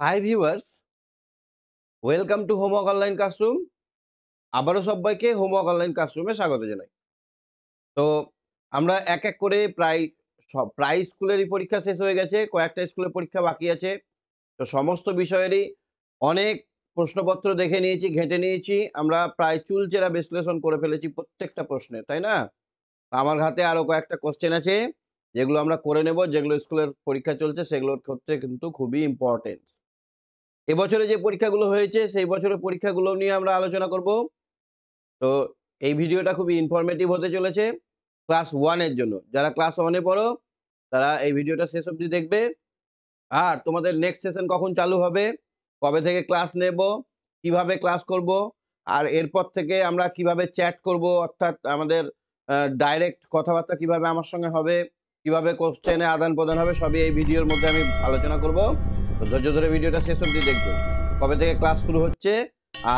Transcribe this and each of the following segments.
high viewers welcome to homework online classroom আবারও সবাইকে homework online ক্লাসরুমে স্বাগত জানাই তো আমরা এক এক করে প্রায় সব প্রায় স্কুলেরই পরীক্ষা শেষ হয়ে গেছে কয়েকটা স্কুলের পরীক্ষা বাকি আছে তো সমস্ত বিষয়েরই অনেক প্রশ্নপত্র দেখে নিয়েছি ঘেঁটে নিয়েছি আমরা প্রায় চুলচেরা বিশ্লেষণ করে ফেলেছি প্রত্যেকটা প্রশ্নে তাই না আমার হাতে আরও কয়েকটা কোশ্চেন আছে যেগুলো আমরা করে নেব যেগুলো স্কুলের পরীক্ষা চলছে সেগুলোর ক্ষেত্রে কিন্তু খুবই ইম্পর্টেন্ট এবছরে যে পরীক্ষাগুলো হয়েছে সেই বছরের পরীক্ষাগুলো নিয়ে আমরা আলোচনা করব তো এই ভিডিওটা খুবই ইনফরমেটিভ হতে চলেছে ক্লাস ওয়ানের জন্য যারা ক্লাস ওয়ানে পড়ো তারা এই ভিডিওটা শেষ অবধি দেখবে আর তোমাদের নেক্সট সেশন কখন চালু হবে কবে থেকে ক্লাস নেব কিভাবে ক্লাস করব আর এরপর থেকে আমরা কিভাবে চ্যাট করব অর্থাৎ আমাদের ডাইরেক্ট কথাবার্তা কিভাবে আমার সঙ্গে হবে কিভাবে কোশ্চেনে আদান প্রদান হবে সবই এই ভিডিওর মধ্যে আমি আলোচনা করব ধৈর্য ধরে ভিডিওটা শেষ অব্দি দেখবে কবে থেকে ক্লাস শুরু হচ্ছে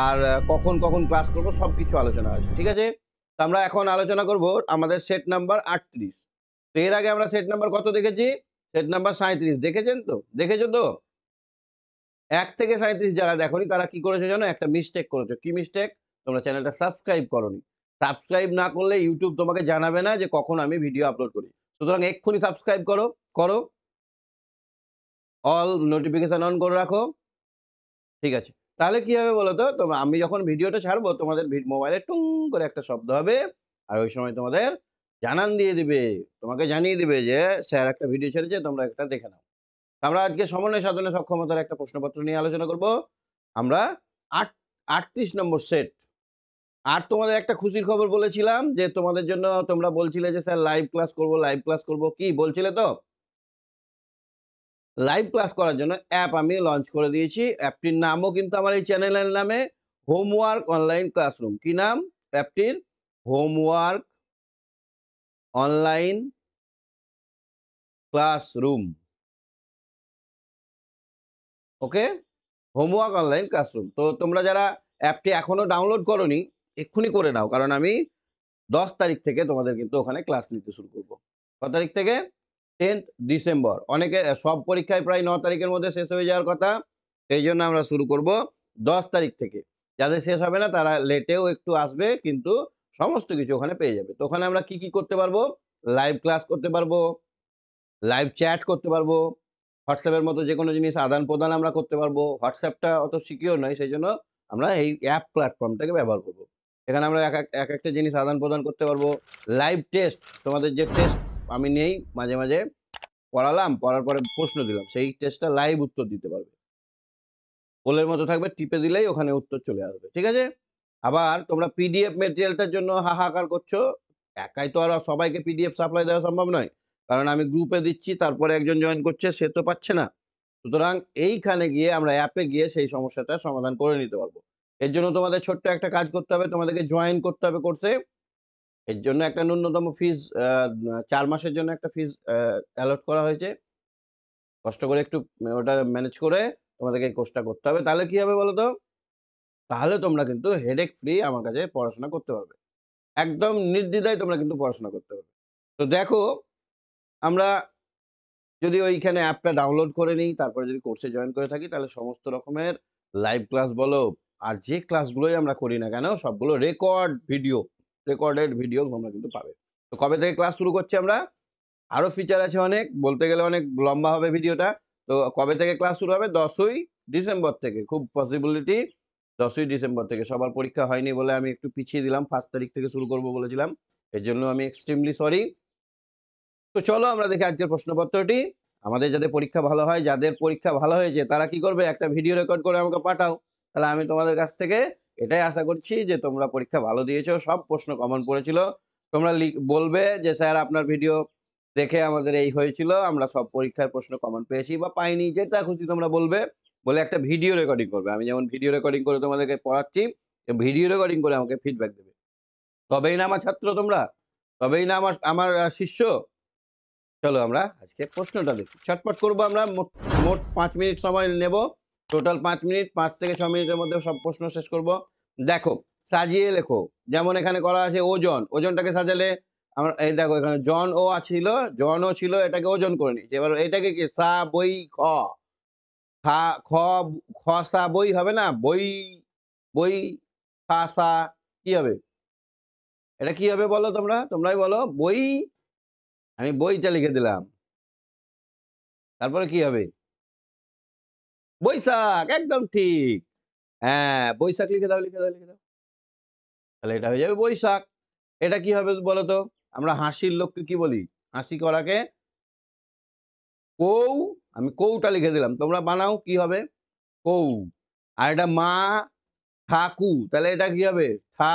আর কখন কখন ক্লাস করব সব কিছু আলোচনা আছে ঠিক আছে তো আমরা এখন আলোচনা করব আমাদের সেট নাম্বার আটত্রিশ তো এর আগে আমরা সেট নাম্বার কত দেখেছি সেট নাম্বার সাঁত্রিশ দেখেছেন তো দেখেছো তো এক থেকে সাঁত্রিশ যারা দেখনি তারা কি করেছো জানো একটা মিস্টেক করেছো কি মিস্টেক তোমরা চ্যানেলটা সাবস্ক্রাইব করো সাবস্ক্রাইব না করলে ইউটিউব তোমাকে জানাবে না যে কখন আমি ভিডিও আপলোড করি সুতরাং এক্ষুনি সাবস্ক্রাইব করো করো অল নোটিফিকেশান অন করে রাখো ঠিক আছে তাহলে কি হবে বলো তো আমি যখন ভিডিওটা ছাড়বো তোমাদের মোবাইলে টুং করে একটা শব্দ হবে আর ওই সময় তোমাদের জানান দিয়ে দিবে তোমাকে জানিয়ে দিবে যে স্যার একটা ভিডিও ছেড়েছে তোমরা একটা দেখে নাও আমরা আজকে সমন্বয় সাধনে সক্ষমতার একটা প্রশ্নপত্র নিয়ে আলোচনা করব আমরা আট আটত্রিশ নম্বর সেট আর তোমাদের একটা খুশির খবর বলেছিলাম যে তোমাদের জন্য তোমরা বলছিলে যে স্যার লাইভ ক্লাস করব লাইভ ক্লাস করব কি বলছিলে তো লাইভ ক্লাস করার জন্য অ্যাপ আমি লঞ্চ করে দিয়েছি অ্যাপটির নামও কিন্তু আমার এই চ্যানেলের নামে হোমওয়ার্ক অনলাইন ক্লাসরুম কি নাম অ্যাপটির homework online classroom okay homework online classroom তো তোমরা যারা অ্যাপটি এখনও ডাউনলোড করনি এক্ষুনি করে নাও কারণ আমি দশ তারিখ থেকে তোমাদের কিন্তু ওখানে ক্লাস নিতে শুরু করব ক তারিখ থেকে টেন্থ ডিসেম্বর অনেকে সব পরীক্ষায় প্রায় ন তারিখের মধ্যে শেষ হয়ে যাওয়ার কথা সেই জন্য আমরা শুরু করব দশ তারিখ থেকে যাদের শেষ হবে না তারা লেটেও একটু আসবে কিন্তু সমস্ত কিছু ওখানে পেয়ে যাবে তো ওখানে আমরা কি কি করতে পারবো লাইভ ক্লাস করতে পারবো লাইভ চ্যাট করতে পারবো হোয়াটসঅ্যাপের মতো যে কোনো জিনিস আদান প্রদান আমরা করতে পারবো হোয়াটসঅ্যাপটা অত সিকিওর নয় সেই জন্য আমরা এই অ্যাপ প্ল্যাটফর্মটাকে ব্যবহার করবো এখানে আমরা এক এক একটা জিনিস আদান প্রদান করতে পারবো লাইভ টেস্ট তোমাদের যে টেস্ট আমি নেই মাঝে মাঝে পড়ালাম পড়ার পরে প্রশ্ন দিলাম সেই টেস্টটা লাইভ উত্তর দিতে পারবে পোলের মতো থাকবে টিপে দিলেই ওখানে উত্তর চলে আসবে ঠিক আছে আবার তোমরা পিডিএফ মেটেরিয়ালটার জন্য হাহাকার করছো একাই তো আর সবাইকে পিডিএফ সাপ্লাই দেওয়া সম্ভব নয় কারণ আমি গ্রুপে দিচ্ছি তারপরে একজন জয়েন করছে সে তো পাচ্ছে না সুতরাং এইখানে গিয়ে আমরা অ্যাপে গিয়ে সেই সমস্যাটা সমাধান করে নিতে পারবো এর জন্য তোমাদের ছোট্ট একটা কাজ করতে হবে তোমাদেরকে জয়েন করতে হবে কোর্সে এর জন্য একটা ন্যূনতম ফিজ চার মাসের জন্য একটা ফিজ অ্যালট করা হয়েছে কষ্ট করে একটু মানে ওটা ম্যানেজ করে তোমাদেরকে কোর্সটা করতে হবে তাহলে কি হবে বলো তো তাহলে তোমরা কিন্তু হেডেক ফ্রি আমার কাছে পড়াশোনা করতে পারবে একদম নির্দ্বিধায় তোমরা কিন্তু পড়াশোনা করতে পারবে তো দেখো আমরা যদি ওইখানে অ্যাপটা ডাউনলোড করে নিই তারপরে যদি কোর্সে জয়েন করে থাকি তাহলে সমস্ত রকমের লাইভ ক্লাস বলো আর যে ক্লাসগুলোই আমরা করি না কেন সবগুলো রেকর্ড ভিডিও রেকর্ডেড ভিডিও তোমরা কিন্তু পাবে তো কবে থেকে ক্লাস শুরু করছি আমরা আরও ফিচার আছে অনেক বলতে গেলে অনেক লম্বা হবে ভিডিওটা তো কবে থেকে ক্লাস শুরু হবে দশই ডিসেম্বর থেকে খুব পসিবিলিটি দশই ডিসেম্বর থেকে সবার পরীক্ষা হয়নি বলে আমি একটু পিছিয়ে দিলাম ফার্স্ট তারিখ থেকে শুরু করব বলেছিলাম এর জন্য আমি এক্সট্রিমলি সরি তো চলো আমরা দেখি আজকের প্রশ্নপত্রটি আমাদের যাদের পরীক্ষা ভালো হয় যাদের পরীক্ষা ভালো হয়েছে তারা কি করবে একটা ভিডিও রেকর্ড করে আমাকে পাঠাও তাহলে আমি তোমাদের কাছ থেকে এটাই আশা করছি যে তোমরা পরীক্ষা ভালো দিয়েছো সব প্রশ্ন কমন পড়েছিল তোমরা বলবে যে স্যার আপনার ভিডিও দেখে আমাদের এই হয়েছিল আমরা সব পরীক্ষার প্রশ্ন কমন পেয়েছি বা পাইনি যেটা খুশি তোমরা বলবে বলে একটা ভিডিও রেকর্ডিং করবে আমি যেমন ভিডিও রেকর্ডিং করে তোমাদেরকে পড়াচ্ছি ভিডিও রেকর্ডিং করে আমাকে ফিডব্যাক দেবে তবেই না আমার ছাত্র তোমরা তবেই না আমার আমার শিষ্য চলো আমরা আজকে প্রশ্নটা দেখি ছটপট করবো আমরা মোট মোট পাঁচ মিনিট সময় নেব টোটাল পাঁচ মিনিট পাঁচ থেকে ছ মিনিটের মধ্যে সব প্রশ্ন শেষ করব দেখো সাজিয়ে লেখো যেমন এখানে করা আছে ওজন ওজনটাকে সাজালে আমার এই দেখো এখানে জন ও ছিল জন ও ছিল এটাকে ওজন করে নিয়েছে এবার এটাকে কি সা বই খ খা খ খ সা বই হবে না বই বই খা সা কি হবে এটা কি হবে বলো তোমরা তোমরাই বলো বই আমি বইটা লিখে দিলাম তারপরে কি হবে বৈশাখ একদম ঠিক হ্যাঁ বৈশাখ লিখে দাও লিখে দাও লিখে দাও তাহলে এটা হয়ে যাবে বৈশাখ এটা কি হবে বলতো আমরা হাসির লোককে কি বলি হাসি করাকে কৌ আমি কৌটা লিখে দিলাম তোমরা বানাও কি হবে কৌ আর এটা মা ঠাকু তাহলে এটা কি হবে ঠা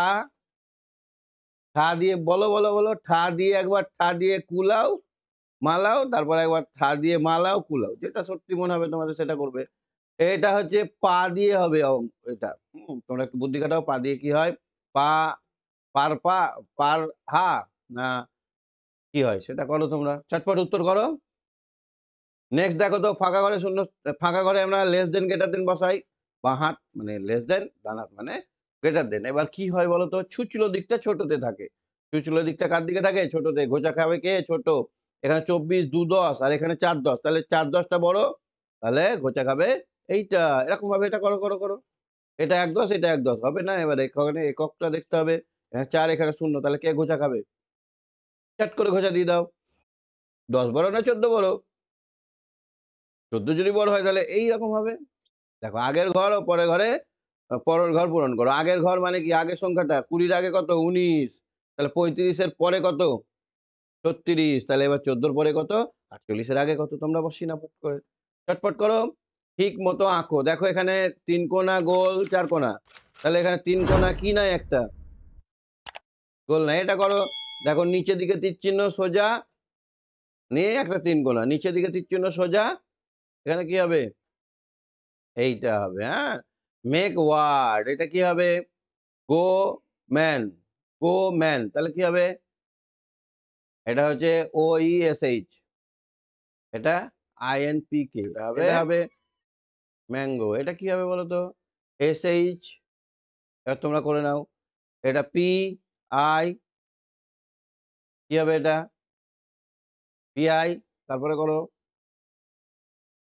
ঠা দিয়ে বলো বলো বলো ঠা দিয়ে একবার ঠা দিয়ে কুলাও মালাও তারপর একবার ঠা দিয়ে মালাও কুলাও যেটা সত্যি মনে হবে তোমাদের সেটা করবে এটা হচ্ছে পা দিয়ে হবে এটা তোমরা একটু বুদ্ধি কাটাও পা দিয়ে কি হয় পা পার পা পার হা না কি হয় সেটা করো তোমরা চটপট উত্তর করো নেক্সট দেখো তো ফাঁকা ঘরে শূন্য ফাঁকা ঘরে আমরা লেস দেন গেটার দেন বসাই বা হাত মানে লেস দেন ডানাত মানে গেটার দেন এবার কি হয় বলো তো ছুচলো দিকটা ছোটতে থাকে ছুচলো দিকটা কার দিকে থাকে ছোটতে ঘোচা খাবে কে ছোট এখানে চব্বিশ দু দশ আর এখানে চার দশ তাহলে চার দশটা বড় তাহলে ঘোচা খাবে এইটা এরকমভাবে এটা করো করো করো এটা এক দশ এটা এক দশ হবে না এবারে এখানে এককটা দেখতে হবে হ্যাঁ, চার এখানে শূন্য তাহলে কে ঘোষা খাবে চাট করে ঘোষা দিয়ে দাও দশ বড় না চোদ্দ বড় চোদ্দ যদি বড় হয় তাহলে এইরকম হবে দেখো আগের ঘর ও পরের ঘরে পরের ঘর পূরণ করো আগের ঘর মানে কি আগের সংখ্যাটা কুড়ির আগে কত উনিশ তাহলে পঁয়ত্রিশের পরে কত ছত্রিশ তাহলে এবার চোদ্দোর পরে কত আটচল্লিশের আগে কত তোমরা বসি না ফট করে চটপট করো ঠিক মতো আঁকো দেখো এখানে তিন কোনা গোল চার কোনা তাহলে এখানে তিন কোনা কি নাই একটা গোল নাই এটা করো দেখো নিচের দিকে তীরচিহ্ন সোজা নিয়ে একটা তিন কোনা নিচের দিকে তীরচিহ্ন সোজা এখানে কি হবে এইটা হবে হ্যাঁ মেক ওয়ার্ড এটা কি হবে গো ম্যান গো ম্যান তাহলে কি হবে এটা হচ্ছে ও ই এস এইচ এটা আইএনপি কে হবে হবে ম্যাঙ্গো এটা কি হবে বলো তো এস এইচ এবার তোমরা করে নাও এটা পি আই কি হবে এটা পি আই তারপরে করো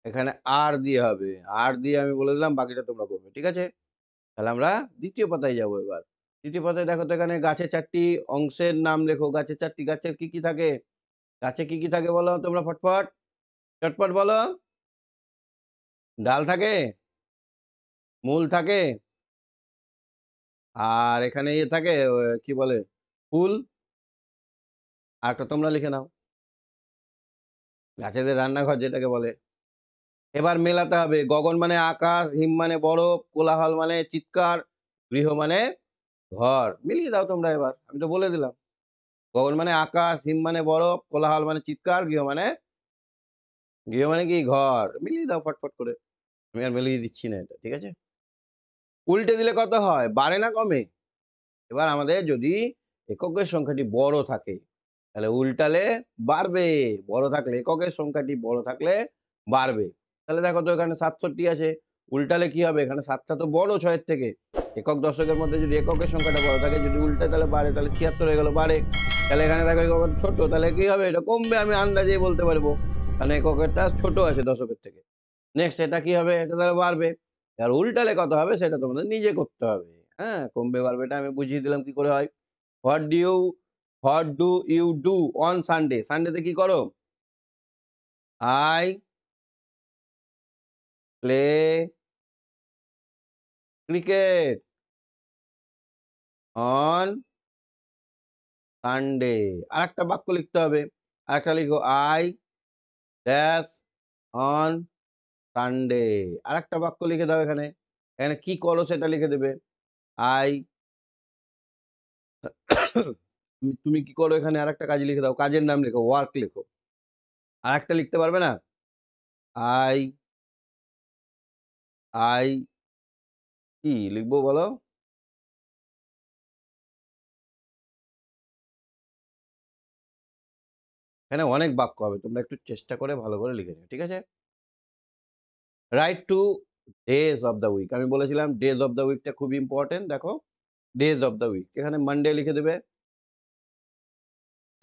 এখানে আর দিয়ে হবে আর দিয়ে আমি বলে দিলাম বাকিটা তোমরা করবে ঠিক আছে তাহলে আমরা দ্বিতীয় পাতায় যাব এবার দ্বিতীয় পাতায় দেখো তো এখানে গাছের চারটি অংশের নাম লেখো গাছের চারটি গাছের কি কি থাকে গাছে কি কি থাকে বলো তোমরা ফটফট চটপট বলো ডাল থাকে মূল থাকে আর এখানে ইয়ে থাকে কি বলে ফুল আর একটা তোমরা লিখে নাও গাছেদের রান্নাঘর যেটাকে বলে এবার মেলাতে হবে গগন মানে আকাশ হিম মানে বরফ কোলাহল মানে চিৎকার গৃহ মানে ঘর মিলিয়ে দাও তোমরা এবার আমি তো বলে দিলাম গগন মানে আকাশ হিম মানে বরফ কোলাহল মানে চিৎকার গৃহ মানে গৃহ মানে কি ঘর মিলিয়ে দাও ফটফট করে আমি আর মেলিয়ে দিচ্ছি না এটা ঠিক আছে উল্টে দিলে কত হয় বাড়ে না কমে এবার আমাদের যদি এককের সংখ্যাটি বড় থাকে তাহলে উল্টালে বাড়বে বড় থাকলে এককের সংখ্যাটি বড় থাকলে বাড়বে তাহলে দেখো তো এখানে সাতষট্টি আছে উল্টালে কি হবে এখানে সাতটা তো বড় ছয়ের থেকে একক দশকের মধ্যে যদি এককের সংখ্যাটা বড় থাকে যদি উল্টায় তাহলে বাড়ে তাহলে ছিয়াত্তর হয়ে গেলো বাড়ে তাহলে এখানে দেখো একক ছোট তাহলে কি হবে এটা কমবে আমি আন্দাজে বলতে পারবো কারণ এককেরটা ছোট আছে দশকের থেকে নেক্সট এটা কি হবে এটা তাহলে বাড়বে আর উল্টালে কত হবে সেটা তোমাদের নিজে করতে হবে হ্যাঁ কমবে বাড়বে এটা আমি বুঝিয়ে দিলাম কি করে হয় what do you what do you do on Sunday সানডেতে কি করো I play cricket on Sunday আর একটা বাক্য লিখতে হবে আর একটা লিখো আই ড্যাশ অন সানডে আর একটা বাক্য লিখে দাও এখানে এখানে কি করো সেটা লিখে দেবে আই তুমি কি করো এখানে আর একটা কাজ লিখে দাও কাজের নাম লেখো ওয়ার্ক লেখো আর একটা লিখতে পারবে না আই আই কি লিখবো বলো এখানে অনেক বাক্য হবে তোমরা একটু চেষ্টা করে ভালো করে লিখে নেবে ঠিক আছে write two days of the week আমি বলেছিলাম ডেজ অফ দ্য উইকটা খুব ইম্পর্টেন্ট দেখো ডেজ অফ দ্য উইক এখানে মানডে লিখে দেবে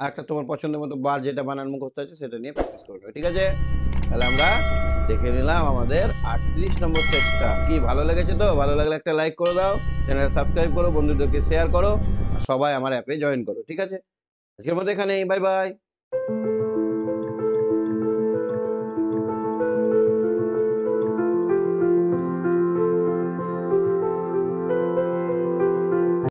আর একটা তোমার পছন্দের মতো বার যেটা বানান মুখস্থ আছে সেটা নিয়ে প্র্যাকটিস করবে ঠিক আছে তাহলে আমরা দেখে নিলাম আমাদের আটত্রিশ নম্বর সেটটা কি ভালো লেগেছে তো ভালো লাগলে একটা লাইক করে দাও চ্যানেল সাবস্ক্রাইব করো বন্ধুদেরকে শেয়ার করো সবাই আমার অ্যাপে জয়েন করো ঠিক আছে আজকের মতো এখানেই বাই বাই